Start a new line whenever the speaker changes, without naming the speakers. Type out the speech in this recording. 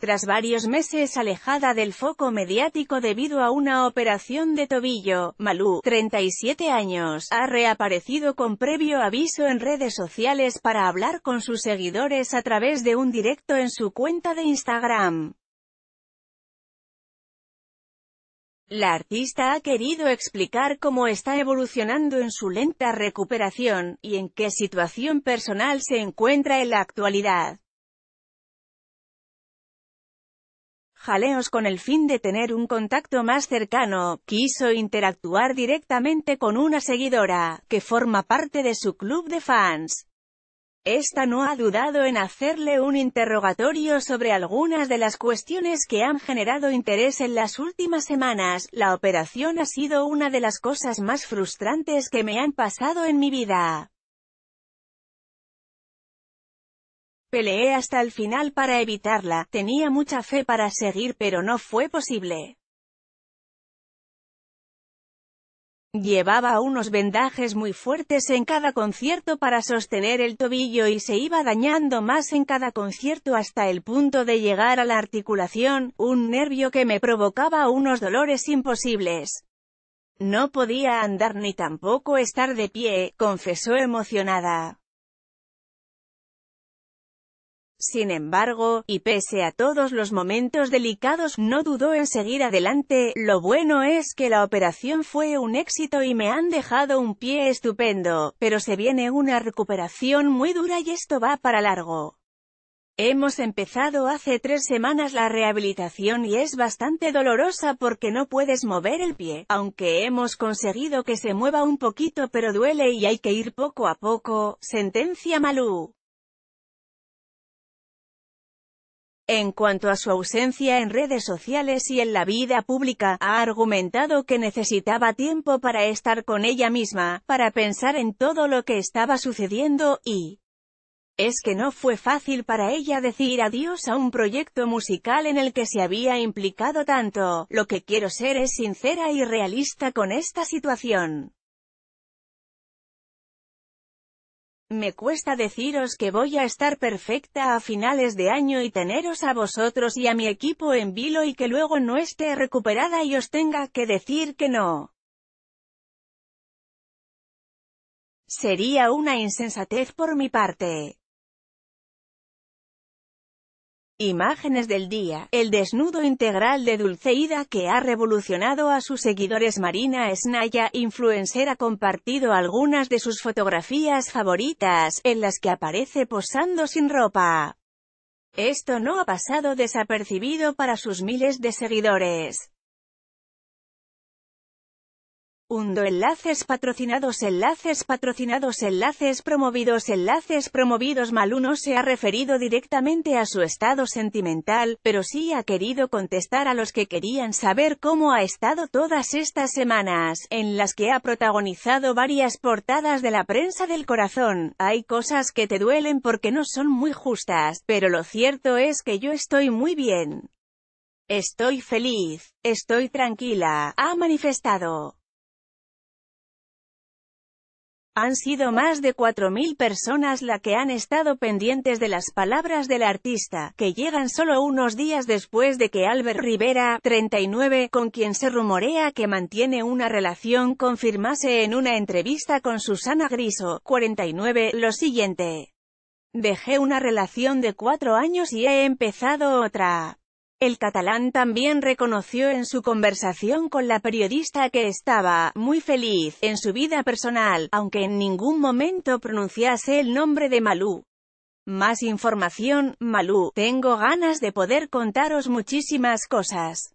tras varios meses alejada del foco mediático debido a una operación de tobillo, Malú, 37 años, ha reaparecido con previo aviso en redes sociales para hablar con sus seguidores a través de un directo en su cuenta de Instagram. La artista ha querido explicar cómo está evolucionando en su lenta recuperación, y en qué situación personal se encuentra en la actualidad. jaleos con el fin de tener un contacto más cercano, quiso interactuar directamente con una seguidora, que forma parte de su club de fans. Esta no ha dudado en hacerle un interrogatorio sobre algunas de las cuestiones que han generado interés en las últimas semanas. La operación ha sido una de las cosas más frustrantes que me han pasado en mi vida. Peleé hasta el final para evitarla, tenía mucha fe para seguir pero no fue posible. Llevaba unos vendajes muy fuertes en cada concierto para sostener el tobillo y se iba dañando más en cada concierto hasta el punto de llegar a la articulación, un nervio que me provocaba unos dolores imposibles. No podía andar ni tampoco estar de pie, confesó emocionada. Sin embargo, y pese a todos los momentos delicados, no dudó en seguir adelante, lo bueno es que la operación fue un éxito y me han dejado un pie estupendo, pero se viene una recuperación muy dura y esto va para largo. Hemos empezado hace tres semanas la rehabilitación y es bastante dolorosa porque no puedes mover el pie, aunque hemos conseguido que se mueva un poquito pero duele y hay que ir poco a poco, sentencia Malú. En cuanto a su ausencia en redes sociales y en la vida pública, ha argumentado que necesitaba tiempo para estar con ella misma, para pensar en todo lo que estaba sucediendo, y es que no fue fácil para ella decir adiós a un proyecto musical en el que se había implicado tanto, lo que quiero ser es sincera y realista con esta situación. Me cuesta deciros que voy a estar perfecta a finales de año y teneros a vosotros y a mi equipo en vilo y que luego no esté recuperada y os tenga que decir que no. Sería una insensatez por mi parte. Imágenes del día, el desnudo integral de Dulceida que ha revolucionado a sus seguidores Marina Snaya, influencer ha compartido algunas de sus fotografías favoritas, en las que aparece posando sin ropa. Esto no ha pasado desapercibido para sus miles de seguidores. Undo enlaces patrocinados enlaces patrocinados enlaces promovidos enlaces promovidos Mal uno se ha referido directamente a su estado sentimental, pero sí ha querido contestar a los que querían saber cómo ha estado todas estas semanas, en las que ha protagonizado varias portadas de la prensa del corazón. Hay cosas que te duelen porque no son muy justas, pero lo cierto es que yo estoy muy bien. Estoy feliz, estoy tranquila, ha manifestado. Han sido más de 4.000 personas la que han estado pendientes de las palabras del artista, que llegan solo unos días después de que Albert Rivera, 39, con quien se rumorea que mantiene una relación, confirmase en una entrevista con Susana Griso, 49, lo siguiente. Dejé una relación de cuatro años y he empezado otra. El catalán también reconoció en su conversación con la periodista que estaba muy feliz en su vida personal, aunque en ningún momento pronunciase el nombre de Malú. Más información, Malú, tengo ganas de poder contaros muchísimas cosas.